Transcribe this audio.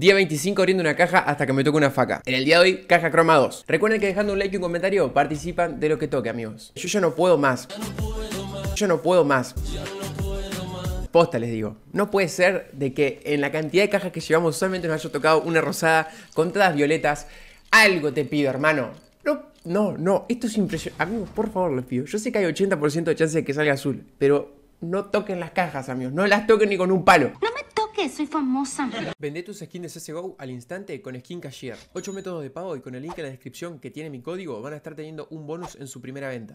Día 25 abriendo una caja hasta que me toque una faca. En el día de hoy, caja croma 2. Recuerden que dejando un like y un comentario participan de lo que toque, amigos. Yo ya no puedo más. Yo no puedo más. Posta, les digo. No puede ser de que en la cantidad de cajas que llevamos solamente nos haya tocado una rosada con todas violetas. Algo te pido, hermano. No, no, no. Esto es impresionante. Amigos, por favor, les pido. Yo sé que hay 80% de chance de que salga azul, pero no toquen las cajas, amigos. No las toquen ni con un palo soy famosa. Vende tus skins de CSGO al instante con Skin Cashier. 8 métodos de pago y con el link en la descripción que tiene mi código van a estar teniendo un bonus en su primera venta.